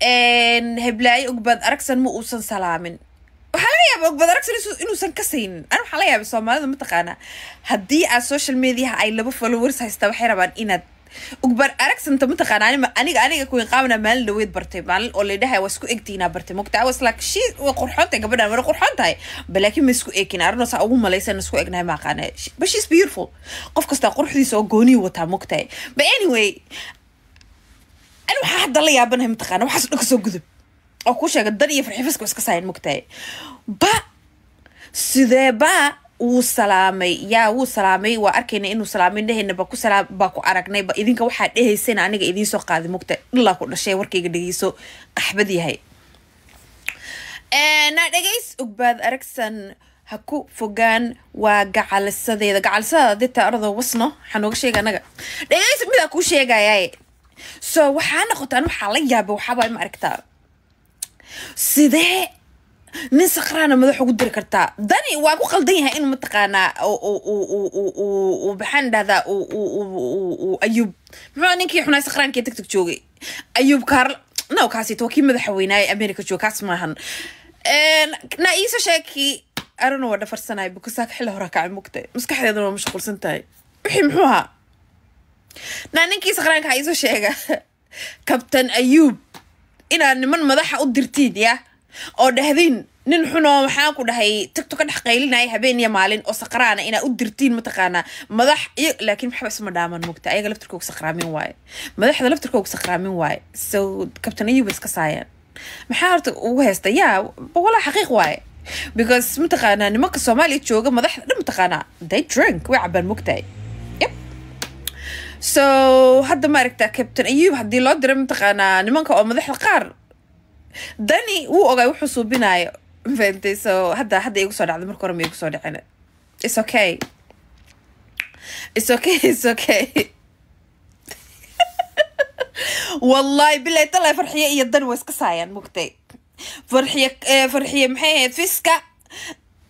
heblaayo ogbad aragsan ma uusan salaamin waxaa laga yaaba ogbad aragsan inuusan ka saynin ana waxaa laga yaaba soomaalida mataqaanaa haddii aad social mediaha ay laba followers haysta waxay rabaan inaad ugbad aragsanta mataqaanaa aniga aniga kuinqaabna maalin dhaweed bartay maalin oo laydhahay waa isku egtiinaa bartay mogtaa was like she waa qurxoon tahay gabadhan waa qurxoon tahay ma isku eekin arrinoo saa ugu malaysan isku egnahay maaqaana but she's beautiful qof kastaa quruxdiisa oo gooniyi wataa mogtahay but anyway ani waxaa hadda la yaabanahay mataqaana waxaasoo dhan kasoo gudub oo ku sheega dan iyo farxifiska iska saayan mogtahay ba sidee ba wuu salaamay yaa wuu salaamay waa arkayna inuu salaamay dhehayna ba ku baa ku aragnay ba idinka waxaa dhehaysayna aniga idiin qaaday mogta dhilaa ku dhashay warkayga dhegeyso axbad yahay na dhegeys ogbaad aragsan ha ku fogaan waa gacalisadeeda gacalisadaada dee taarado wasno waxaa nooga sheega anaga dhegeys midaa kuu sheegayaaye so waxaa noqotaan waxaa la yaaba waxaabaa ma aragtaa sidee nin sakraana madax ugu diri kartaa dani waa ku qaldan yahay in mataqaanaa maxaan dhahdaa ayuub muxuu ninkii xunaa sakraankii tagtag joogay ayuub kaarl no kaasito waa kii madaxweynaaye america jooga kaas maahan na iisa sheeki arano waa dhafarsanaay bukasaaka xilli horaa kacay mugtay maskaxdeedana waa mashquulsan tahay wixii muxuu ahaa naa ninkiisa qaranka ha iisu sheega kabtan ayuub inaad niman madaxa u dirtiin ya oo dhahdiin nin xunoo maxaan ku dhahay tigto ka dhex qaylinaya habeen iyo maalin oo saqraana inaad u dirtiin mataqaanaa madax iyo laakiin waxba isuma dhaaman mugta ayaga laftirkooga saqraamin waaye madaxda laftirkooga saqraamin waaye so kabtan ayuub iska saayaan maxaa horta ugu heysta yaa walaa xaqiiq waaye because mataqaanaa nimanka soomaaliya jooga madaxda dhan mataqaanaa they drink way cabaan mugtahay so hadda ma aragtaa captain ayub haddii loo diray mataqaanaa nimanka oo madaxda qaar dani wuu ogaay wuxuu suubinayo mafahantay so hadda hadda igu soo dhacda marka hore ma igu soo dhicin is okay is okay it's okay wallahi bilay talay farxiye iyo dani waa iska saayaan mugtay farxiye eh, farxiye maxay ahayd fiska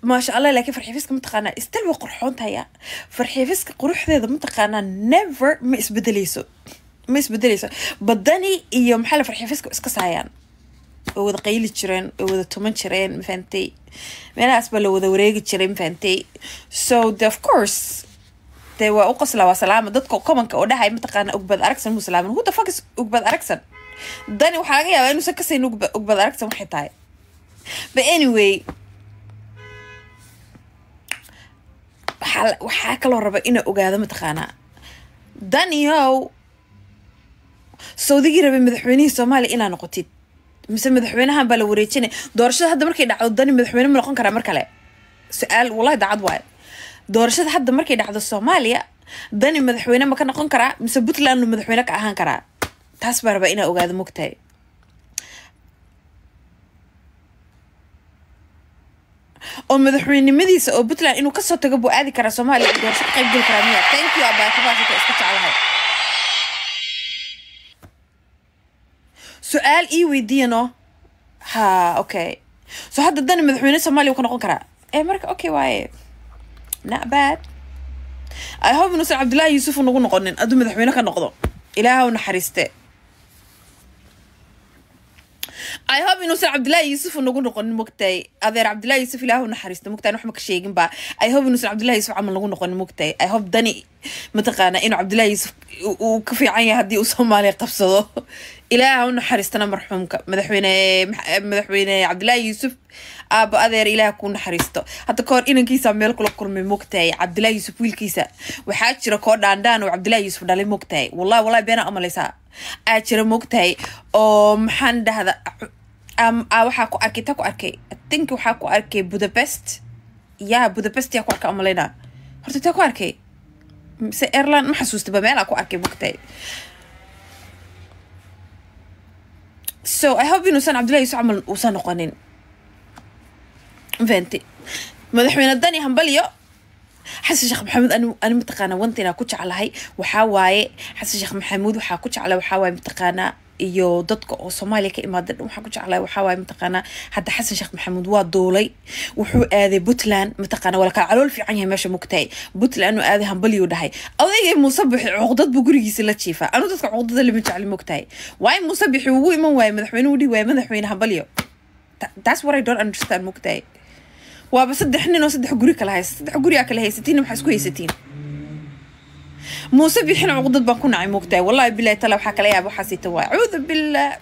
maasha allah lakin farxiifiska mataqaanaa istal way qurxoontaya farxiifiska quruxdeeda mataqaanaa never ma isbedeleyso ma isbedeleyso badani iyo maxaa la farxiifiska iska saayaan oo wada qayli jireen oo wada tuman jireen mafahantay meelahaas baa la wada wareegi jiray mafahantay so the of course dee waa u qosla waa salaama dadka commonka oo dhahay mataqaanaa ugbad aragsan muu salaaman who the fuck is ugbad aragsan dani waxaa laga yaabaa inuusan kasayn ugbad aragsan waxay tahay but anyway waxaa kaloo raba inaa ogaado mataqaanaa daniow sawdigii rabay madaxweynihii soomaaliya inaa noqotid mise madaxweynahan baa la wareejinay doorashada hadda markay dhacdo dani madaxweyne ma noqon karaa mar kale su-aal wallahi dacad waayo doorashada hadda markay dhacdo soomaaliya dani madaxweyne ma ka noqon karaa mise puntland madaxweyne ka ahaan karaa taas baa rabaa inaa ogaado mogtahay oo madaxweynenimadiisa oo puntland inuu kasoo tago buu aadi karaa soomaaliya doorasho ka qaybgali karaa miya thank you abaakabaasato iska jeclahay su-aal ii weydiiyano ha okay soo hadda dana madaxweyne soomaaliya uu ka noqon karaa ee eh, marka okay waaye not bad i hope inuusan cabdullaahi yuusuf nagu noqonin aduu madaxweyne ka noqdo ilaahaw naxariiste ihope inuusan cabdillaahi yuusuf nagu noqonin mogtahay adeer cabdillahi yuusuf ilaahu naxariisto mogtahay wax ma ka sheegin ba ihope inuusan cabdillahi yuusuf camal nagu noqonin mogtahay ihope dani mataqaana inuu cabdillahi yuusuf uu ka fiican yahay haddii uu soomaaliya qabsado ilaaha u naxariistana marxuumka madaxweyne madaxweyne cabdillahi yuusuf aabo adeer ilaah kuu naxariisto hadda kahor inankiisa meel kula kulmay mogtahay cabdillahi yuusuf wiilkiisa waxaa jira koo dhaandhaan oo cabdillahi yuusuf dhalay mogtahay wallahi wallahi beenaa amalaysaa aa jira mogtahay oo maxaan dhahda waxaa ku arkay ta ku arkay think waxaa ku arkay budapest ya budapest yaa ku arkay amalayna horta taa ku arkay mise airland ma xasuustaba meelaa ku arkay bogtahay so i hope inuusan cabdillahi yusuf camal uusan noqonin fahante madaxweyne dani hambalyo xasan sheekh maxamuud ani mataqaanaa one ku jeclahay waxaa waaye xasan sheekh maxamuud waxaa ku jeclaa waxaa waaye mataqaanaa iyo dadka oo soomaaliya ka imaada dhan waxaan ku jeclahay waxaa waaye mataqaanaa hadda xasan sheekh maxamuud waa duulay wuxuu aaday puntland mataqaana waa lakaa calool fiican yahay meesha mugtahay puntland uu aaday hambalyuu dhahay odaygay muuse cuqdad buu gurigiisa la jiifaa anu dadka cuqdada lama jecli mugtahay waa in ugu iman waaye madaxweynuhu dhihi waaye madaxweyne hambalyo taas waray don't understand mugtahay waaba saddex nin oo saddex guri kala haysta saddex guri aa kala haysatiin waxaa isku haysatiin muuse bixin cuqdad baan ku nacay moogtahay wallahi bilahi tale waxaa kala yaaba waxaasiita waay cuudu billah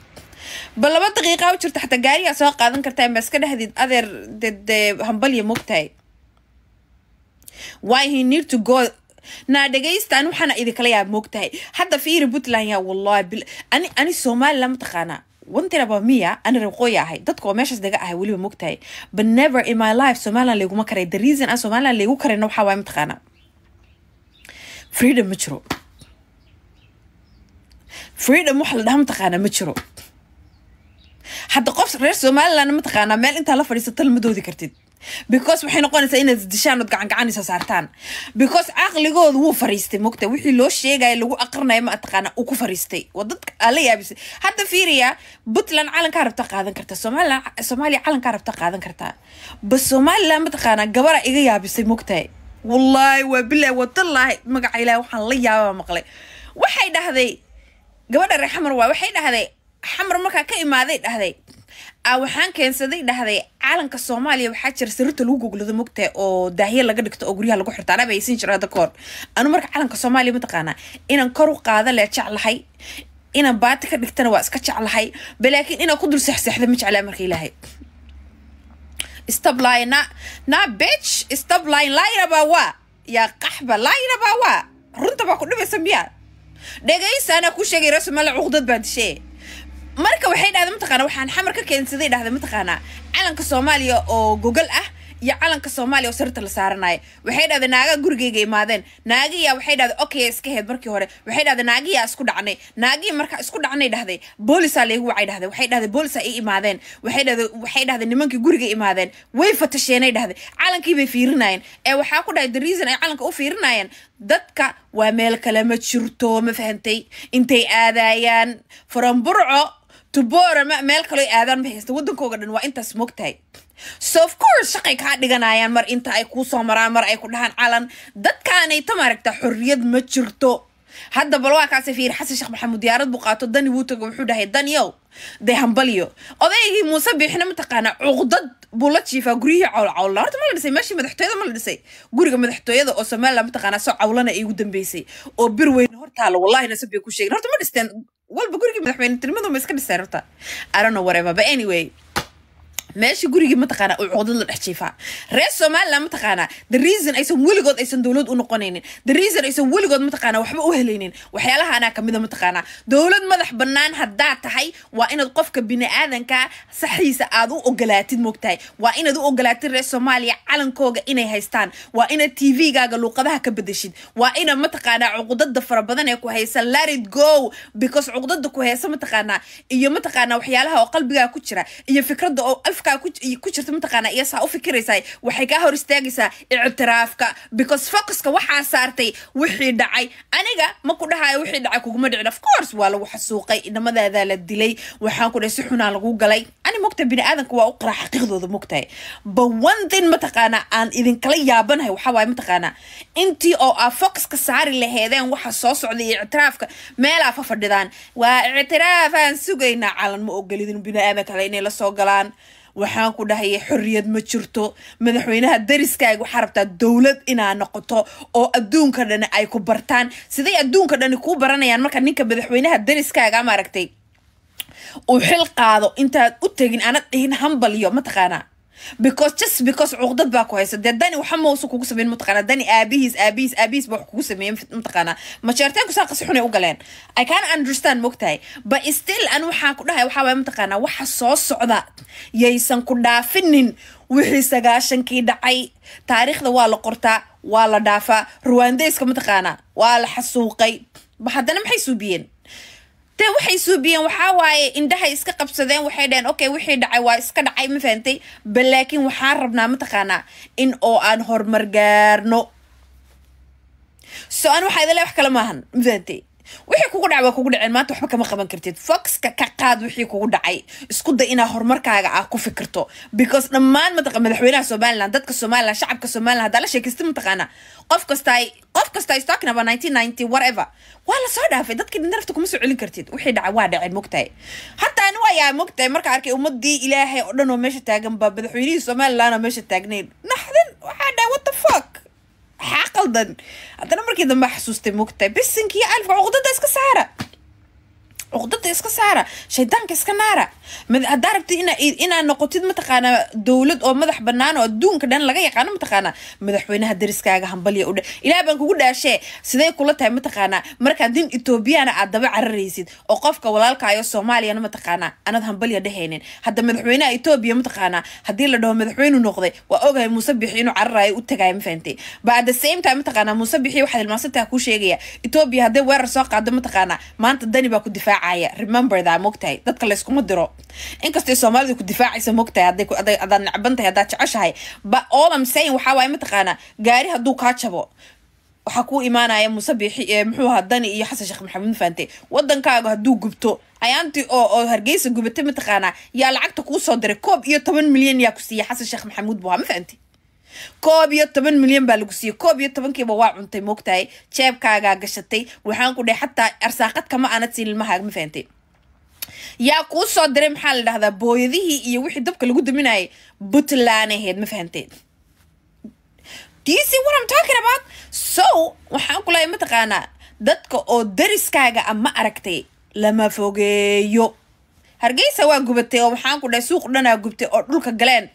bal laba daqiiqa u jirta xataa gaarigaa soo qaadan kartaa ma iska dhehdeed adeer dedee hambalya moogtahay why he need to go naa dhagaystaan waxaana idinkala yaaba moogtahay hadda fiiri puntland yaa wallahi bil ani ani soomaaliland mataqaanaa wantiraba miya ani reerqooya ahay dadka oo meeshaas daga ahay weliba moogtahay but never in my life somaliland layguma karay the reason aan somaliland laygu karayna waxaa waay mataqaanaa freedom ma jiro freedom wax la dhaha mataqaanaa ma jiro hadda qof reer somalilan mataqaanaa meel intaa la fadhiisato lama doodi kartid because waxay noqonaysaa inaad dishaan ood gacan gacan saartaan because caqligooda wuu fariistay mogta wixii loo sheegaya lagu aqrinayo ma taqaana uu ku fariistay waa dadka aa yaabisay hadda fiiriya puntland calankaa rabtaa qaadan kartaa somalilan soomaaliya calankaa rabtaa qaadan kartaa bas somalilan ma gabaraa iga yaabisay mogtahay wallaahi waa bilaahi wadalaahi magaca ilaah waxaan la yaabaa maqlay waxay dhahday gabadha reer xamar waa waxay dhahday xamar markaa ka imaaday dhahday a ah, waxaan keensaday dhahday caalanka soomaaliya waxaa jira sirrita lagu googlado mogtahay oo daahiya laga dhigto oo guryaha lagu xirto anaba aysan jira hadda anu marka caalanka soomaaliya mataqaanaa inaan kor u qaada lee jeclahay inaan baati ka dhigtana waa iska jeclahay balaakiin inaan ku dul saxsaxda ma jeclaa marka ilaahay stop lying na na bitch stop lying layraba waa yaa qaxba layraba waa runta baa ku dhibaysa miyaa dhegaysaana ku sheegay rasumala cuqdad baan dishe marka waxay dhahda mataqaana waxaan xamar ka keensaday dhahda mataqaanaa calanka soomaaliya oo gogol ah iyo calanka soomaaliya oo sirta la saaranaya waxay dhahday naaga gurigeyga imaadeen naagiyaa waxay dhahday okaya iska heed markii hore waxay dhahday naagiyaa isku dhacnay naagihii markaa isku dhacnay dhahday boolisaa laygu wacay dhahday waxay dhahday boolisaa ii imaadeen waxay dhahday waxay dhahday nimankii guriga imaadeen way fatasheenay dhahday calankii bay fiirinayeen ee waxaa ku dhahay the reason ay calanka u fiirinayeen dadka waa meel kale ma jirto ma fahantay intay aadayaan faromburco tuborama meel kaloo aadaan ma haysta waddankooga dhan waa intaas moogtahay so of course shaqay kaa dhiganayaan mar inta ay kuu soo maraan mar ay ku dhahaan calan dadkaanay tamaaragta xorriyad ma jirto hadda bal waa kaasi fiir xasan sheekh maxamuud diyaarad buu qaato dani wuu tago wuxuu dhahay danyow dee hambalyo odaygii muuse biixina mataqaanaa cuqdad buu la jiifaa guryihii cawlcawlna horta ma la dhisay meeshii madaxtooyada ma la dhisay guriga madaxtooyada oo somalilan mataqaanaa soo cawlana ay ugu dambeysay oo bir weyn hortaala wallahi nasab ku sheegin horta ma dhisteen walba gurigii madaxweynenimadu ma iska dhisay rarta i don't know whatever but anyway meesha gurigii mataqaana cooda la dhex jiifaa reer somalilan mataqaanaa the reason aysan weligood aysan dowlad u noqonaynin the reason aysan weligood mataqaana waxba u helaynin waxyaalaha kamida mataqaanaa dowlad madax bannaan haddaad tahay waa inaad qofka bini-aadanka saxiisa aad u ogolaatid moogtahay waa inaad u ogolaatid reer soomaaliya calankooga inay haystaan waa inaad tvgaaga luuqadaha ka bedeshid waa inaad mataqaanaa cuqdada fara badan ee ku haysa larid go because cuqdada ku haysa mataqaanaa iyo mataqaanaa waxyaalaha oo qalbigaa ku jira iyo fikrada oo afka halkaa ku jirto mataqaana iyo saa u fikiraysaa waxay kaa hor istaagaysaa ictiraafka because focuska waxaa saartay wixii dhacay aniga ma ku dhahayo wixii dhacay kuguma dhicin of course waa lagu xasuuqay inamadaada la dilay waxaan ku dhahay si xunaa lagu galay ani mogta bini aadanka waa u qaraa xaqiiqdooda mogtahay but one thing mataqaana aan idinkala yaabanahay waxaa mataqaana intii oo ah focuska saari laheedeen waxa soo socda iyo ictiraafka meelaa fa fadhidaan waa ictiraafaan sugaynaa calan ma ogolidin bini aadan kale inay la galaan waxaan ku dhahay xorriyad ma jirto madaxweynaha dariskaaga waxaa rabtaa dowlad inaa noqoto oo adduunka dhani ay ku bartaan siday adduunka dhani ku baranayaan marka ninka madaxweynaha dariskaaga maaragtay uu xil qaado intaad u tegin anad dhihin hambalyo mataqaanaa because just because cuqdad baa ku haysa dee dani waxa mausa kugu sameyn mataqaana dani aabihiis aabihiis aabihiis baa wax kugu sameeyen mataqaana majeertaanku saa qasi xunay u galeen i can understand mogtahay but still an waxaan ku dhahay waxaa waaya mataqaana waxa soo socda yaysan ku dhaafinin wixii sagaashankii dhacay taariikhda waa la qortaa waa la dhaafaa ruwaandeyska mataqaana waa la xasuuqay haddana maxay suubiyeen te waxay suubiyeen waxaa waaye indhahay iska qabsadeen waxay dhaheen okay wixii dhacay waa iska dhacay ma fahantay ba laakiin waxaan rabnaa mataqaanaa in oo aan hormar gaarno so an waxaa idin wax kale maahan ma fahantay wixii kugu dhaca waa kugu dhaceen maanta waxba kama qaban kartid foxka ka qaad wixii kugu dhacay isku day inaa horumarkaaga ah ku fikirto because dhammaan mataqa madaxweynaha somaliland dadka somaliland shacabka somaliland haddaa la sheekaysta mataqaana qof kastaa qof kasta is talking about 1990 whatever waa lasoo soo dhaafay dadkii nafta kuma soo celin kartid wixii dhaca waa dhaceen mogtahay hataa ani waayaa mogtahay marka arkay ummadii ilaahay oo dhan oo meesha taagan ba madaxweynihii somaliland meesha taagnayn naxdin waxaa dhahay what the fuck maxaa qaldan haddana markii dambe xasuustay mogtahay bisinkiiyo alfka cuqdada iska saara cuqdada iska saara shaydaanka iska naara haddaa rabtid inaa noqotid mataqaanaa dowlad oo madax banaan oo adduunka dhan laga yaqaano mataqaanaa madaxweynaha dariskaaga hambalya udhe ilaah baan kugu dhaashee siday kula tahay mataqaanaa markaa din etoobiyana aad daba cararaysid oo qofka walaalkaayo soomaaliyana mataqaanaa anad hambalya dhehaynin hadda madaxweynaha etoobiya mataqaanaa haddii la dhaho madaxweynu noqday waa ogahay muuse bixi inuu cararayo u tagayo mafahantay baada same time mataqaanaa muuse bixi waxaad hilmaansantaha kuu sheegaya etoobiya hadday weerar soo qaado mataqaanaa maanta dani baa ku difaaca difaacaya rememberda mogtahay dadka layskuma diro inkastay soomaalida ku difaacaysa mogtahay hadaad nacbantahay hadaad jeceshahay ba all am sayin waxaa waaya mataqaanaa gaari hadduu kaa jabo waxaa kuu imaanaya muse biixi eh, muxuu ahaa dani iyo xasan sheekh maxamuud faante wadankaaga hadduu gubto ayaantii oo oo hargeysa gubatay mataqaanaa yaa lacagta soo diray koob iyo toban milyan yaa ku siiya xasan sheekh maxamuud buhaa ma fahanti koob iyo toban milyan baa lagu siiyey koob iyo tobankiiba waa cuntay moogtahay jeebkaagaa gashatay waxaan ku dhahay xataa arsaaqad kama aanad siin ilmahaaga ma fahantay yaa kuu soo diray maxaa la dhahdaa booyadihii iyo wixii dabka lagu daminayay puntland ahayd ma fahanteed do you see so waxaan ku leeyahay mataqaanaa dadka oo dariskaaga ama ah aragtay lama fogeeyo hargeysa waa gubatay oo waxaan ku dhahay suuq dhanaa gubtay oo dhulka galeen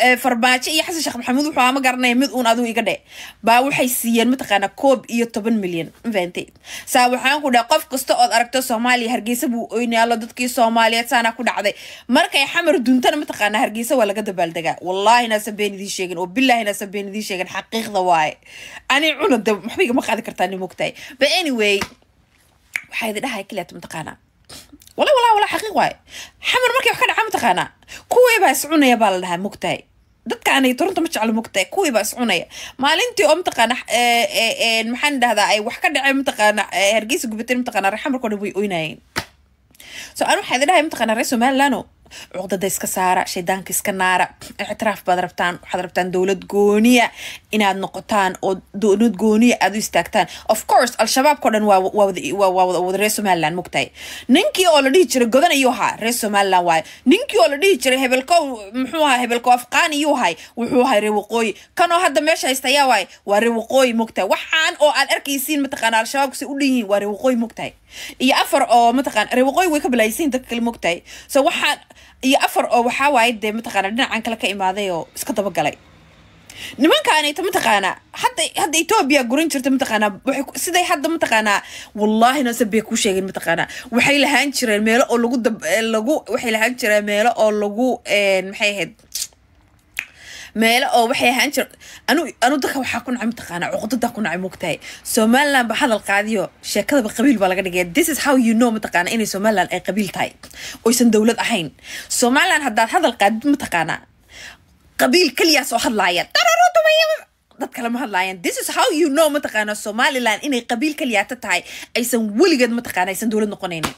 eh, farbaajo iyo xasan sheekh maxamuud wuxuu ama garanaya mid uun adigu iga dhe baa waxay siiyeen mataqaanaa koob iyo toban milyan mafahantay saa waxaan ku dhahay qof kasta ood aragto soomaaliya hargeysa buu oyne dadkii soomaaliyeed saanaa ku dhacday markay xamar duuntana mataqaanaa hargeysa waa laga dabaaldegaa wallaahi inaasan been idiin sheegin oo billaahi inaasan been idiin sheegin xaqiiqda waaye ani cunada waxba igama qaadi kartaa ni but anyway waxaa idi dhahay kaliyaata mataqaanaa wala walaa wala xaqiiq waay xamar markay wax ka dhaca mataqaanaa kuwii baa iscunaya baa la dhahaa mugtahay dadka anay turunta ma jeclo mugtahay kuwii baa iscunaya maalintii oo mataqaana eh, eh, eh, maxaan dhahdaa ay wax ka dhaceen mataqaana hargeysa gubateen mataqaana reer xamarkoo dhan way oynayeen so an waxaa idin dhahay mataqaana reer somaliland cudada iska saara shaydaanka iska naara ictiraaf baad rabtaan waxaad rabtaan dowlad gooniya inaad noqotaan oo dowlad gooniya aad u istaagtaan of course al-shabaabkao dhan reer somalilan mugtahay ninkii oo la dhihi jiray godan ayuu ahaa reer somalilan waayo ninkii oo la dhihi jiray hebelko muxuu ahaa hebelko afqaan iyuu ahay wuxuu ahay reer waqooyi kanoo hadda meesha haysta ayaa waaye waa reer waqooyi mugtahay waxaan oo aad arkaysiin mataqaana al-shabaabku si u dhan waa reer waqooyi mugtahay iyo afar oo mataqaana reer waqooyi way ka bilaaysiin dadka kale mugtahay so waxaan iyo afar oo waxaa waaye dee mataqaana dhinacan kale ka imaaday oo iska dabagalay nimankaanayta mataqaanaa hadda hadda etoobiya guran jirta mataqaanaa siday hadda mataqaanaa wallaahi nasab bay kuu sheegeen mataqaanaa waxay lahaan jireen meelo oo lagu lagu waxay lahaan jireen meelo oo lagu eh, maxay ahayd meelo oo waxay ahaan jir anu dadka waxaa ku nacay mataqaana cuqudadaa ku nacay mogtahay somalilan ba hadal qaadiyo sheekadaba qabiil baa laga dhigay this is how you know mataqaana inay somalilan ay qabiil tahay oysan dowlad ahayn somalilan haddaad hadal qaadid mataqaana qabiil keliyaas oo hadlaaya dad kale ma hadlaayaan this is how you know mataqaana somaliland inay qabiil kaliyaata tahay aysan weligeed mataqaana aysan dowlad noqonaynin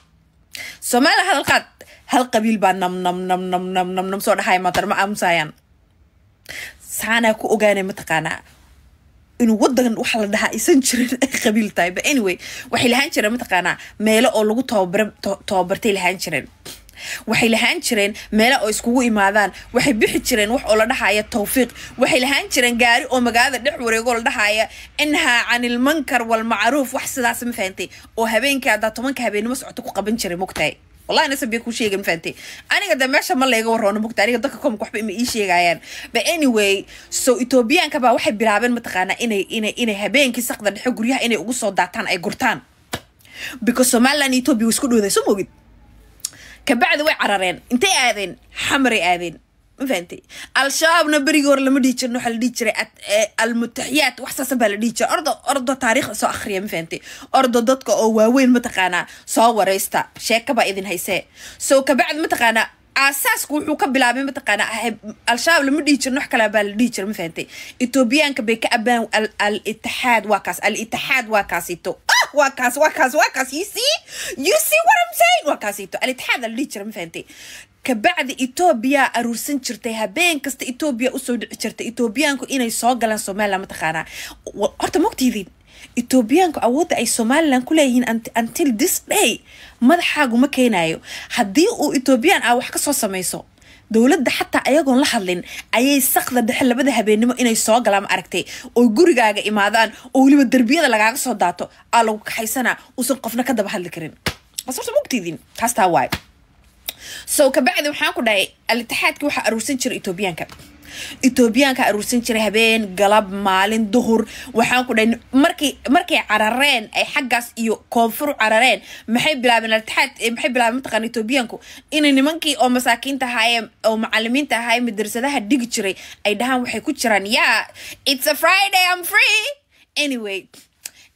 somaliland hadalkaad hal qabiil baa nam nam nam nam nam nam nam soo dhahay maatar aamusayaan saanaa ku ogaana mataqaanaa inuu wadan waxa la dhahaa aysan jirin ay qabiil tahay but anyway waxay lahaan jireen mataqaanaa meelo oo lagu tababar tababartay lahaan jireen waxay lahaan jireen meelo oo iskugu imaadaan waxay bixi jireen wax oo la dhaxaya tawfiiq waxay lahaan jireen gaari oo magaalada dhex wareego la dhaxaya inhaa canilmankar walmacruuf wax sidaas ma fahantay oo habeenkii haddaa tobanka habeenimo socoto ku qaban jiray mogtahay wallahi na sabbiya ku sheegay ma fahamtay aniga de meesha ma leega waroono mugta aniga dadka komka waxba ima ii sheegayaan but anyway so etoobiyaanka baa waxay bilaabeen mataqaanaa inay inay inay habeenkii saqda dhexe guryaha inay ugu soo daataan ay gurtaan because somaliland ethiopia way isku dhowday soo mogid kabacdi way carareen intay aadeen xamaray aadeen ma fahanti al-shabaabna berigoor lama dhihi jirin waxaa la dhihi jiray e, almutaxiyaat wax saasa baa la dhihi jiray ordo ordo taariikhda soo akhriya ma ordo dadka oo waaweyn mataqaanaa soo waraysta sheekabaa idin haysee so kabacd mataqaanaa aasaaska wuxuu ka bilaabay mataqaana al-shabaab lama dhihi jirin wax kale baa la dhihi jira ma etoobiyaanka bay ka abaan al-itixaad waa kaas al-itixaad waa kaasito ah, waa kaas waa kaas waa kaas you see you see what i'm saying waa kaasito al-itixaad la dhihi jira ma kabacdi etoobiya aruursan jirtay habeen kasta etoobiya usoo dhici jirtay etoobiyaanku inay soo galaan somalila mataqaanaa horta mogtiidiin etoobiyaanku awoodda ay somalilan ku leeyihiin until this day madaxaagu ma keenayo haddii uu etoobiyaan ah wax ka soo samayso dowladda xataa ayagoon la hadlin ayay saqda dhexe labada habeennimo inay soo galaan ma aragtay oo gurigaaga imaadaan oo weliba derbiyada lagaaga soo daato aa lagu kaxaysanaa uusan qofna ka daba hadli karin horta mogtiidiin kaastaa waayo so kabacdi waxaan ku dhahay alitixaadkii waxaa aruursan jiray etoobiyaanka etoobiyaanka aruursan jiray habeen galab maalin duhur waxaan ku dhahay markii markay carareen ay xaggaas iyo koonfur carareen maxay bilaabeen alitixaad eh, maxay bilaabeen mataqaan etoobiyaanku inay nimankii oo masaakiinta ahaayee oo macalimiinta ahaaye madrasadaha dhigi jiray ay dhahaan waxay ku jiraan yaa it's a friday i'm free anyway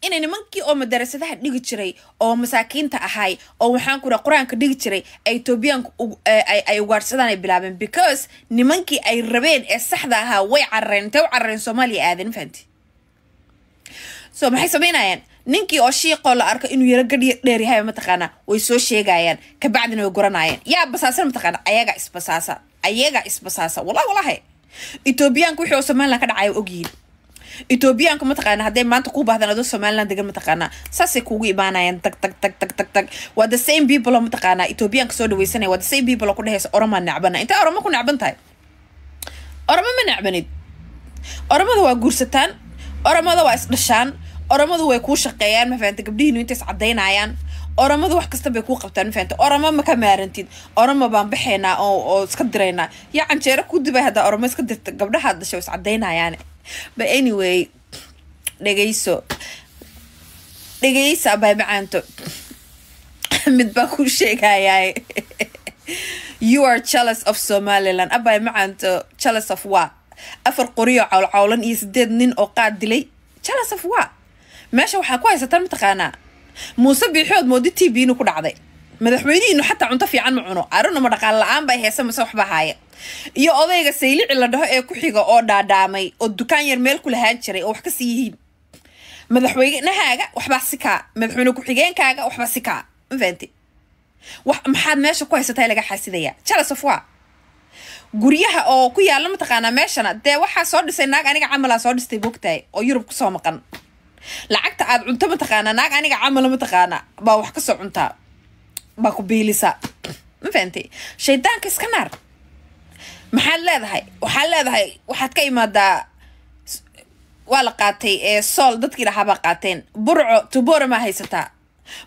inay nimankii oo madarasadaha dhigi jiray oo masaakiinta ahay oo waxaan ku qur-aanka dhigi jiray ay etoobiyaanku ay ugaadhsadaan ay bilaabeen because nimankii ay rabeen ee saxda ahaa way carareen intay u carareen soomaaliya aadan fahanti so maxay samaynayaan ninkii oo shiiqoo la arko inuu yaro gadhi dheeryahay mataqaanaa way soo sheegayaan kabacdina way goranaayeen yaa basaasana mataqaana ayagaa isbasaasa ayagaa isbasaasa wallahi wallahi etoobiyaanku wixii oo somaliland ka dhacaya ogyihiin ethoobiyaanka mataqaana hadday maanta kuu bahdaan adoo somalilan degan mataqaanaa saasay kuugu imaanayaan tag tag tag tag tag tag waa the same people oo mataqaanaa ethoobiyaanka soo dhawaysanaya waa the same people oo ku dhehaysa oromaa necbana intay oromo ku necban tahay oromo ma necbanid oromada waa guursataan oromada waa isdhashaan oromadu way kuu shaqeeyaan mafahanta gabdhihiinu inta caddaynayaan oromadu wax kasta bay kuu qabtaan mafahanta oromo ma ka maarantid oromo baan baxaynaa oo iska diraynaa yaa canjeero dibay haddaa oromo iska dirta gabdhahaa dhasha way is caddaynayaane but anyway dhegeyso dhegeysa abay mid midbaa ku sheegayaa you are jealous of somaliland abay macaanto jealous of wa afar qoriyo cawlcawlan iyo sideed nin oo qaad dilay jealous of wa meesha waxaa ku haysataan mataqaanaa muuse biixood moodi t v inu ku dhacday madaxweynihiinu xataa cunto fiican ma cuno arona ma dhaqaal la-aan bay heesa mase waxba haaya iyo odayga saylici la dhaho ee ku xiga oo dhaadhaamay oo dukaan yar meel ku lahaan jiray oo wax ka sii yihiin madaxweynahaaga waxbaa si madaxweyne ku-xigeenkaaga waxbaa si kaa mafahante maxaad meesha ku haysataa laga xaasidayaa jalasofwa guryaha oo ku yaalla mataqaanaa meeshana dee waxaa soo dhisay naag aniga camalaan soo dhistay bogtahay oo yurub kusoo maqan lacagta aad cunto mataqaanaa naag aniga camala mataqaanaa baa wax kasoo cuntaa baa ku biilisa mafahante shaydaanka iska naar maxaad leedahay waxaad leedahay waxaad ka imaadaa waa la qaatay ee sool dadkii lahaabaa qaateen burco tubora maa haysataa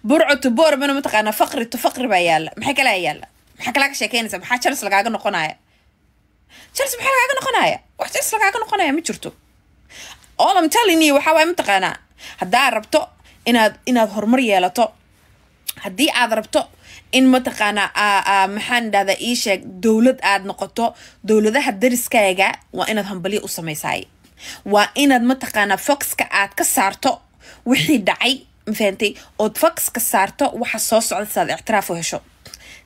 burco tubora mana mataqaanaa faqri tu faqri baa yaala maxay kalaa yaala maxaa kalaa ka sheekeynaysa maxaa jars lagaaga noqonaya jars maxaa lagaaga noqonaya wax jars lagaaga noqonaya ma jirto olam tallini waxaa waaya mataqaanaa haddaa rabto inaad inaad horumar yeelato haddii aad rabto in mataqaana maxaan idhahda ii sheeg dowlad aad noqoto dowladaha dariskaaga waa inaad hambaliya u samaysaay waa inaad mataqaana foxka aad ka saarto wixii dhacay mafahantay ood foxka saarto waxa soo socda siaad ictiraaf u hesho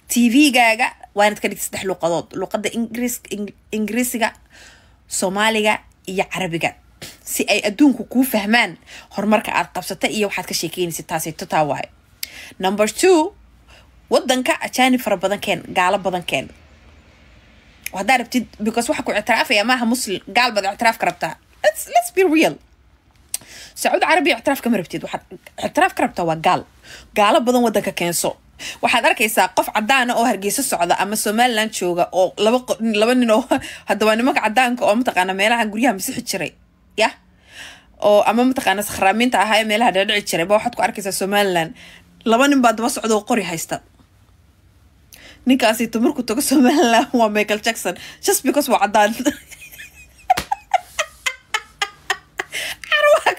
t v-gaaga waa inaad ka dhigta saddex luuqadood luuqada ingiriisiga soomaaliga iyo carabiga si ay adduunku kuu fahmaan horumarka aad qabsata iyo waxaad ka sheekeynaysa taasayto taa waayo number two wadanka ajani fara badan keen gaalo badan keen hadaa rabtid because waxa ku ictiraafaya maaha muslim gaal baad ictiraafka rabtaa let's, let's be real sacuud carabiya ictiraaf kama rabtid waxaad ictiraaf ka rabtaa waa gaal gaalo badan wadanka keenso waxaad arkaysaa qof cadaana ah oo hargeysa socda ama somalilan jooga oo laba nin oo hadawaa nimanka cadaanka oo mataqaana meelaha guryaha masixi jiray yah oo ama mataqaana sakhraaminta ahaa ee meelaha dhadhici jiray ba waxaad ku arkaysaa somalilan laba nin baa daba socda oo qori haysta ninkaasiito markuu tago somaliland waa michael jackson just because waa cadaan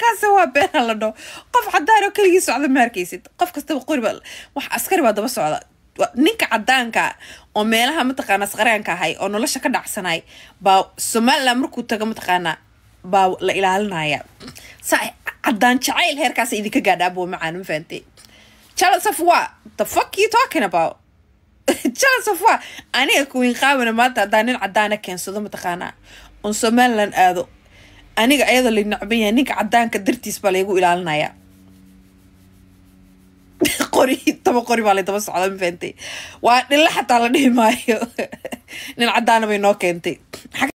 kaas waa beena la dhao qof cadaan oo keligii socda ma arkeysid qof kastaba qoriba wax askari baa daba socda ninka cadaanka oo meelaha mataqaanaa saqaraanka ahay oo nolosha ka dhacsanay baa somalilan markuu tago mataqaana baa la ilaalinaya cadaan jacayl heerkaas idinka gaadhaabo macaan ma fahantay jealous of what the fuck you talking about jealous of what aniga kuwiin qaabana maanta haddaan nin cadaana keensado mataqaanaa un somaliland aado aniga ayadoo la yahay ninka cadaanka dartiis baa laygu ilaalinayaa qori taba qori baa lay socda ma waa dhilla xataa la dhihi maayo nin cadaana bay noo keentay